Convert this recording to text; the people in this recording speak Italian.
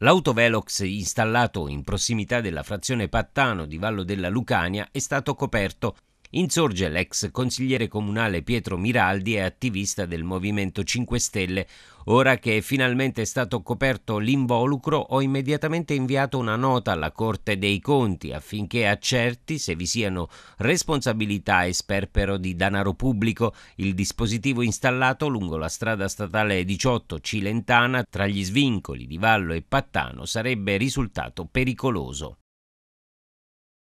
L'autovelox installato in prossimità della frazione Pattano di Vallo della Lucania è stato coperto Insorge l'ex consigliere comunale Pietro Miraldi e attivista del Movimento 5 Stelle. Ora che è finalmente stato coperto l'involucro, ho immediatamente inviato una nota alla Corte dei Conti affinché accerti se vi siano responsabilità e sperpero di danaro pubblico. Il dispositivo installato lungo la strada statale 18 Cilentana tra gli svincoli di Vallo e Pattano sarebbe risultato pericoloso.